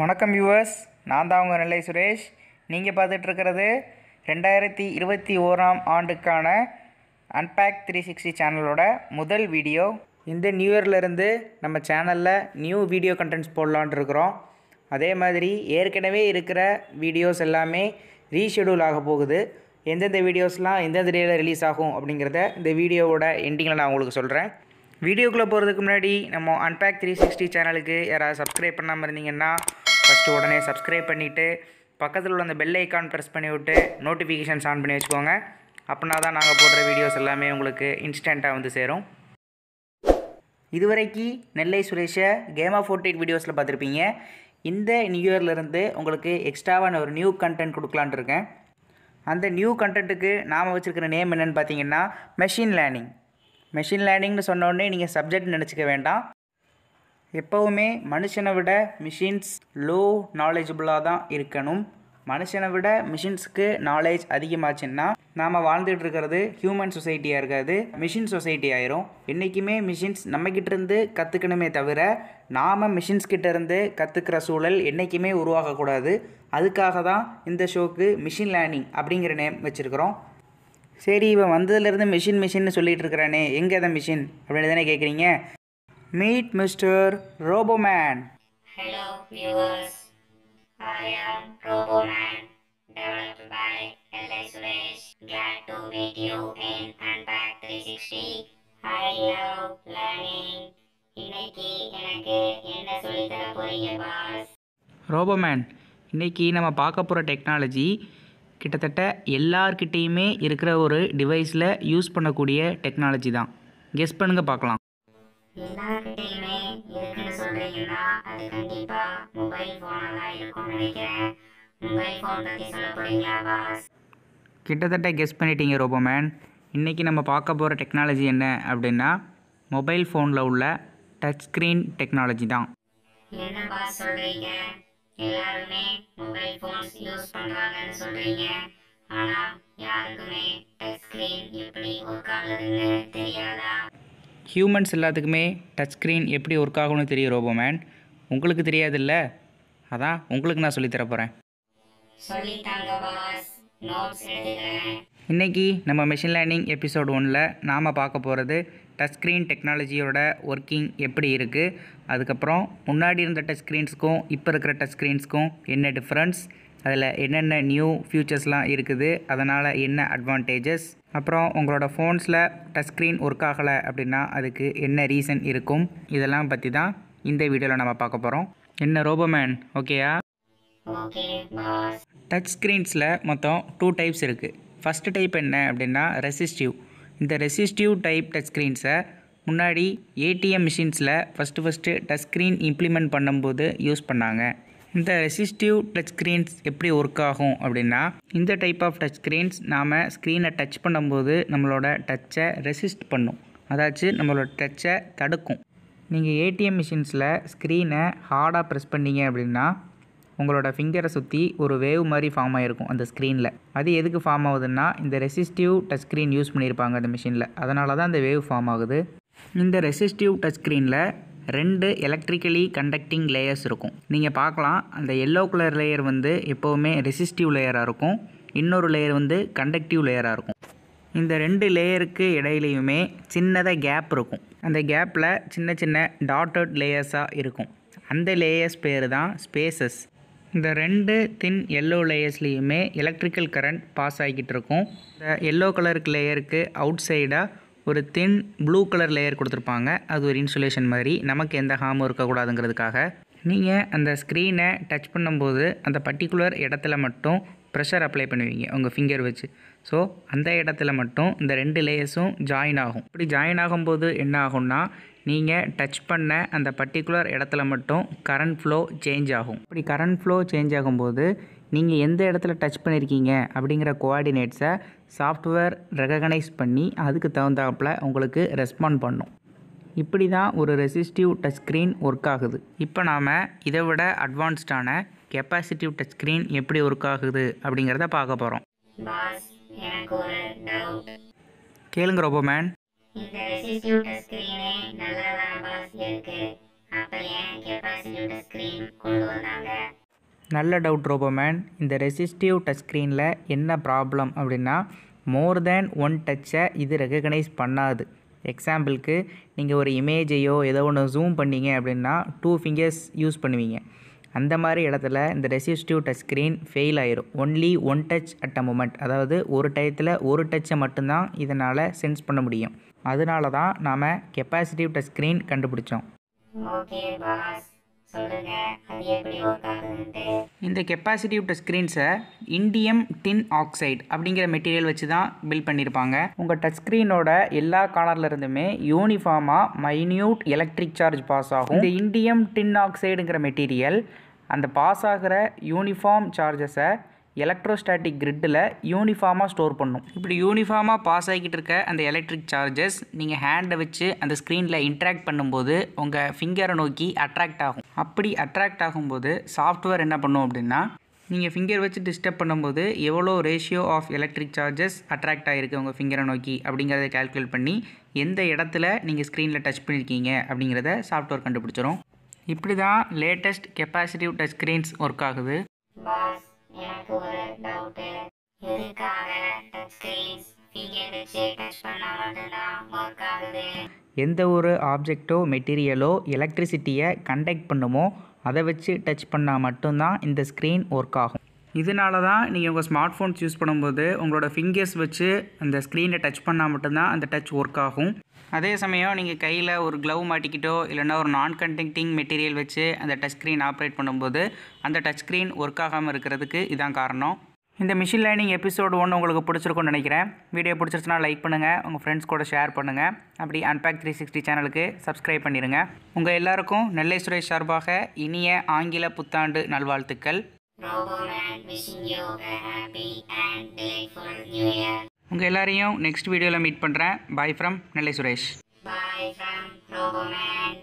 வணக்கம் யூவர்ஸ் நான் தான் உங்கள் நெல்லை சுரேஷ் நீங்கள் பார்த்துட்ருக்கிறது ரெண்டாயிரத்தி இருபத்தி ஓராம் ஆண்டுக்கான அன்பேக் த்ரீ சிக்ஸ்டி சேனலோட முதல் வீடியோ இந்த நியூ இயர்லேருந்து நம்ம சேனலில் நியூ வீடியோ கண்டென்ட்ஸ் போடலான் இருக்கிறோம் அதே மாதிரி ஏற்கனவே இருக்கிற வீடியோஸ் எல்லாமே ரீஷெடியூல் ஆக போகுது எந்தெந்த வீடியோஸ்லாம் எந்தெந்த டேயில் ரிலீஸ் ஆகும் அப்படிங்கிறத இந்த வீடியோவோட எண்டிங்கில் நான் உங்களுக்கு சொல்கிறேன் வீடியோக்குள்ளே போகிறதுக்கு முன்னாடி நம்ம அன்பேக் த்ரீ சிக்ஸ்டி சேனலுக்கு யாராவது சப்ஸ்கிரைப் பண்ணாமல் இருந்தீங்கன்னா ஃபஸ்ட்டு உடனே சப்ஸ்கிரைப் பண்ணிவிட்டு பக்கத்தில் உள்ள அந்த பெல் ஐக்கான் ப்ரெஸ் பண்ணி விட்டு நோட்டிஃபிகேஷன்ஸ் ஆன் பண்ணி வச்சுக்கோங்க அப்படின்னா தான் நாங்கள் போடுற வீடியோஸ் எல்லாமே உங்களுக்கு இன்ஸ்டண்ட்டாக வந்து சேரும் இதுவரைக்கு நெல்லை சுரேஷை கேம் ஆஃப் ஃபோர்டேட் வீடியோஸில் பார்த்துருப்பீங்க இந்த நியூ இயர்லேருந்து உங்களுக்கு எக்ஸ்ட்ராவான ஒரு நியூ கண்டென்ட் கொடுக்கலான்ட்டு இருக்கேன் அந்த நியூ கண்டென்ட்டுக்கு நாம் வச்சுருக்கிற நேம் என்னென்னு பார்த்தீங்கன்னா மெஷின் லேர்னிங் மெஷின் லேர்னிங்னு சொன்னோடனே நீங்கள் சப்ஜெக்ட் நினச்சிக்க வேண்டாம் எப்போவுமே மனுஷனை விட மிஷின்ஸ் லோ நாலேஜபுளாக தான் இருக்கணும் மனுஷனை விட மிஷின்ஸுக்கு நாலேஜ் அதிகமாச்சுன்னா நாம் வாழ்ந்துட்டு இருக்கிறது ஹியூமன் சொசைட்டியாக இருக்காது மிஷின் சொசைட்டி ஆயிரும் என்றைக்குமே மிஷின்ஸ் இருந்து கற்றுக்கணுமே தவிர நாம் இருந்து கற்றுக்கிற சூழல் என்றைக்குமே உருவாகக்கூடாது அதுக்காக தான் இந்த ஷோக்கு மிஷின் லேர்னிங் அப்படிங்கிற நேம் வச்சுருக்கிறோம் சரி இவன் வந்ததுலேருந்து மிஷின் மிஷின்னு சொல்லிகிட்டு இருக்கிறானே எங்கே தான் மிஷின் அப்படின்னு தானே கேட்குறீங்க meet Mr. Roboman. Hello viewers, I am Roboman, developed by LA Suresh. Glad to meet you in Unpack 360. I love learning. இன்னைக்கு எனக்கு என்ன சொல்லித்தர போறீங்க பாஸ் ரோபோமேன் இன்னைக்கு நம்ம பார்க்க போகிற டெக்னாலஜி கிட்டத்தட்ட எல்லார்கிட்டேயுமே இருக்கிற ஒரு டிவைஸில் யூஸ் பண்ணக்கூடிய டெக்னாலஜி தான் கெஸ் பண்ணுங்க பார்க்கலாம் எல்லாருக்கிட்டையுமே இருக்குன்னு சொல்றீங்கன்னா அது கண்டிப்பா மொபைல் தான் இருக்கும்னு நினைக்கிறேன் மொபைல் சொல்ல போறீங்களா பாஸ் கிட்டத்தட்ட கெஸ் பண்ணிட்டீங்க ரோபோமேன் இன்றைக்கி நம்ம பார்க்க போகிற டெக்னாலஜி என்ன அப்படின்னா மொபைல் ஃபோனில் உள்ள டச் ஸ்க்ரீன் டெக்னாலஜி தான் என்ன சொல்கிறீங்க எல்லாருமே மொபைல் ஃபோன்ஸ் யூஸ் பண்ணுறாங்கன்னு சொல்கிறீங்க ஆனால் யாருக்குமே டச் ஸ்க்ரீன் எப்படி ஒர்க் ஆகுதுன்னு தெரியாதா ஹியூமன்ஸ் எல்லாத்துக்குமே டச் ஸ்க்ரீன் எப்படி ஒர்க் ஆகும்னு தெரியும் ரோபோமேன் உங்களுக்கு இல்லை அதான் உங்களுக்கு நான் சொல்லித்தர போகிறேன் இன்றைக்கி நம்ம மிஷின் லேர்னிங் எபிசோட் ஒன்றில் நாம் பார்க்க போகிறது டச் ஸ்க்ரீன் டெக்னாலஜியோட ஒர்க்கிங் எப்படி இருக்குது அதுக்கப்புறம் முன்னாடி இருந்த டச் ஸ்க்ரீன்ஸுக்கும் இப்போ இருக்கிற டச் ஸ்க்ரீன்ஸுக்கும் என்ன டிஃப்ரென்ஸ் அதில் என்னென்ன நியூ ஃபியூச்சர்ஸ்லாம் இருக்குது அதனால் என்ன அட்வான்டேஜஸ் அப்புறம் உங்களோட ஃபோன்ஸில் டச் ஸ்க்ரீன் ஒர்க் ஆகலை அப்படின்னா அதுக்கு என்ன ரீசன் இருக்கும் இதெல்லாம் பற்றி தான் இந்த வீடியோவில் நம்ம பார்க்க போகிறோம் என்ன ரோபோமேன் ஓகேயா டச் ஸ்க்ரீன்ஸில் மொத்தம் டூ டைப்ஸ் இருக்குது ஃபஸ்ட்டு டைப் என்ன அப்படின்னா ரெசிஸ்டிவ் இந்த ரெசிஸ்டிவ் டைப் டச் ஸ்க்ரீன்ஸை முன்னாடி ஏடிஎம் மிஷின்ஸில் first first touch screen implement பண்ணும்போது யூஸ் பண்ணாங்க இந்த ரெசிஸ்டிவ் டச் ஸ்க்ரீன்ஸ் எப்படி ஒர்க் ஆகும் அப்படின்னா இந்த டைப் ஆஃப் டச் ஸ்க்ரீன்ஸ் நாம் ஸ்க்ரீனை டச் பண்ணும்போது நம்மளோட டச்சை ரெசிஸ்ட் பண்ணும் அதாச்சு நம்மளோட டச்சை தடுக்கும் நீங்கள் ஏடிஎம் மிஷின்ஸில் ஸ்க்ரீனை ஹார்டாக ப்ரெஸ் பண்ணீங்க அப்படின்னா உங்களோட ஃபிங்கரை சுற்றி ஒரு வேவ் மாதிரி ஃபார்ம் ஆகிருக்கும் அந்த ஸ்க்ரீனில் அது எதுக்கு ஃபார்ம் ஆகுதுன்னா இந்த ரெசிஸ்டிவ் டச் ஸ்க்ரீன் யூஸ் பண்ணியிருப்பாங்க அந்த மிஷினில் அதனால தான் அந்த வேவ் ஃபார்ம் ஆகுது இந்த ரெசிஸ்டிவ் டச் ஸ்க்ரீனில் ரெண்டு எலக்ட்ரிக்கலி கண்டக்டிங் லேயர்ஸ் இருக்கும் நீங்கள் பார்க்கலாம் அந்த எல்லோ கலர் லேயர் வந்து எப்போவுமே ரெசிஸ்டிவ் லேயராக இருக்கும் இன்னொரு லேயர் வந்து கண்டக்டிவ் லேயராக இருக்கும் இந்த ரெண்டு லேயருக்கு இடையிலையுமே சின்னதாக கேப் இருக்கும் அந்த கேப்பில் சின்ன சின்ன டாட்டட் லேயர்ஸாக இருக்கும் அந்த லேயர்ஸ் பேர் தான் ஸ்பேசஸ் இந்த ரெண்டு தின் எல்லோ லேயர்ஸ்லேயுமே எலக்ட்ரிக்கல் கரண்ட் பாஸ் ஆகிக்கிட்டு இருக்கும் இந்த எல்லோ கலருக்கு லேயருக்கு அவுட் சைடாக ஒரு தின் ப்ளூ கலர் லேயர் கொடுத்துருப்பாங்க அது ஒரு இன்சுலேஷன் மாதிரி நமக்கு எந்த ஹார்மும் இருக்கக்கூடாதுங்கிறதுக்காக நீங்கள் அந்த ஸ்க்ரீனை டச் பண்ணும்போது அந்த பர்டிகுலர் இடத்துல மட்டும் ப்ரெஷர் அப்ளை பண்ணுவீங்க உங்கள் ஃபிங்கர் வச்சு ஸோ அந்த இடத்துல மட்டும் இந்த ரெண்டு லேயர்ஸும் ஜாயின் ஆகும் இப்படி ஜாயின் ஆகும்போது என்ன ஆகும்னா நீங்கள் டச் பண்ண அந்த பர்டிகுலர் இடத்துல மட்டும் கரண்ட் ஃப்ளோ சேஞ்ச் ஆகும் இப்படி கரண்ட் ஃப்ளோ சேஞ்ச் ஆகும்போது நீங்கள் எந்த இடத்துல டச் பண்ணியிருக்கீங்க அப்படிங்கிற கோஆர்டினேட்ஸை சாஃப்ட்வேர் ரெகக்னைஸ் பண்ணி அதுக்கு தகுந்தாப்பில் உங்களுக்கு ரெஸ்பாண்ட் பண்ணும் இப்படி தான் ஒரு ரெசிஸ்டிவ் டச் ஸ்க்ரீன் ஒர்க் ஆகுது இப்போ நாம் இதை விட அட்வான்ஸ்டான கெப்பாசிட்டிவ் டச் ஸ்க்ரீன் எப்படி ஒர்க் ஆகுது அப்படிங்கிறத பார்க்க போகிறோம் கேளுங்க ரொம்ப மேன் நல்ல டவுட் ரோபோமேன் இந்த ரெசிஸ்டிவ் டச் ஸ்க்ரீனில் என்ன ப்ராப்ளம் அப்படின்னா மோர் தேன் ஒன் டச்சை இது ரெக்கக்னைஸ் பண்ணாது எக்ஸாம்பிளுக்கு நீங்கள் ஒரு இமேஜையோ ஏதோ ஒன்று ஜூம் பண்ணீங்க அப்படின்னா டூ ஃபிங்கர்ஸ் யூஸ் பண்ணுவீங்க அந்த மாதிரி இடத்துல இந்த ரெசிஸ்டிவ் டச் ஸ்க்ரீன் ஃபெயில் ஆயிரும் only one touch at a moment அதாவது ஒரு டயத்தில் ஒரு டச்சை மட்டும்தான் இதனால் சென்ஸ் பண்ண முடியும் அதனால தான் நாம் கெப்பாசிட்டிவ் டச் ஸ்க்ரீன் கண்டுபிடிச்சோம் ஓகே இந்த கெப்பாசிட்டிவ் டச் ஸ்க்ரீன்ஸை இண்டியம் டின் ஆக்சைடு அப்படிங்கிற மெட்டீரியல் வச்சு தான் பில்ட் பண்ணியிருப்பாங்க உங்கள் டச் ஸ்க்ரீனோட எல்லா கார்னர்லேருந்துமே யூனிஃபார்மாக மைன்யூட் எலக்ட்ரிக் சார்ஜ் பாஸ் ஆகும் இந்த இண்டியம் டின் ஆக்சைடுங்கிற மெட்டீரியல் அந்த பாஸ் ஆகிற யூனிஃபார்ம் சார்ஜஸை எலக்ட்ரோஸ்டாட்டிக் கிரிட்டில் யூனிஃபார்மாக ஸ்டோர் பண்ணும் இப்படி யூனிஃபார்மாக பாஸ் ஆகிக்கிட்டு இருக்க அந்த எலக்ட்ரிக் சார்ஜஸ் நீங்கள் ஹேண்டை வச்சு அந்த ஸ்க்ரீனில் இன்ட்ராக்ட் பண்ணும்போது உங்கள் ஃபிங்கரை நோக்கி அட்ராக்ட் ஆகும் அப்படி அட்ராக்ட் ஆகும்போது சாஃப்ட்வேர் என்ன பண்ணும் அப்படின்னா நீங்கள் ஃபிங்கர் வச்சு டிஸ்டர்ப் பண்ணும்போது எவ்வளோ ratio of electric charges attract ஆகிருக்கு உங்கள் ஃபிங்கரை நோக்கி அப்படிங்கிறத கால்குலேட் பண்ணி எந்த இடத்துல நீங்கள் ஸ்க்ரீனில் டச் பண்ணியிருக்கீங்க அப்படிங்கிறத சாஃப்ட்வேர் கண்டுபிடிச்சிரும் இப்படி தான் latest capacitive touch screens work ஆகுது எனக்கு ஒரு டவுட்டு எதுக்காக டச் எந்த ஒரு ஆப்ஜெக்டோ மெட்டீரியலோ எலக்ட்ரிசிட்டியை கண்டக்ட் பண்ணுமோ அதை வச்சு டச் பண்ணால் மட்டும்தான் இந்த ஸ்க்ரீன் ஒர்க் ஆகும் இதனால தான் நீங்கள் உங்கள் ஸ்மார்ட் ஃபோன்ஸ் யூஸ் பண்ணும்போது உங்களோட ஃபிங்கர்ஸ் வச்சு அந்த ஸ்க்ரீனை டச் பண்ணால் மட்டும்தான் அந்த டச் ஒர்க் ஆகும் அதே சமயம் நீங்கள் கையில் ஒரு க்ளவ் மாட்டிக்கிட்டோ இல்லைனா ஒரு நான் கண்டக்டிங் மெட்டீரியல் வச்சு அந்த டச் ஸ்க்ரீன் ஆப்ரேட் பண்ணும்போது அந்த டச் ஸ்க்ரீன் ஒர்க் ஆகாமல் இருக்கிறதுக்கு இதான் காரணம் இந்த மிஷின் லேர்னிங் எபிசோடு ஒன்று உங்களுக்கு பிடிச்சிருக்கும்னு நினைக்கிறேன் வீடியோ பிடிச்சிருச்சுனா லைக் பண்ணுங்கள் உங்கள் ஃப்ரெண்ட்ஸ் கூட ஷேர் பண்ணுங்கள் அப்படி அன்பேக் த்ரீ சிக்ஸ்டி சேனலுக்கு சப்ஸ்கிரைப் பண்ணிடுங்க உங்கள் எல்லாருக்கும் நெல்லை சுரேஷ் சார்பாக இனிய ஆங்கில புத்தாண்டு நல்வாழ்த்துக்கள் Roboland wishing you happy and new year உங்கள் எல்லாரையும் நெக்ஸ்ட் வீடியோவில் மீட் பண்ணுறேன் bye from Nellai Suresh bye from ரோபோமேன்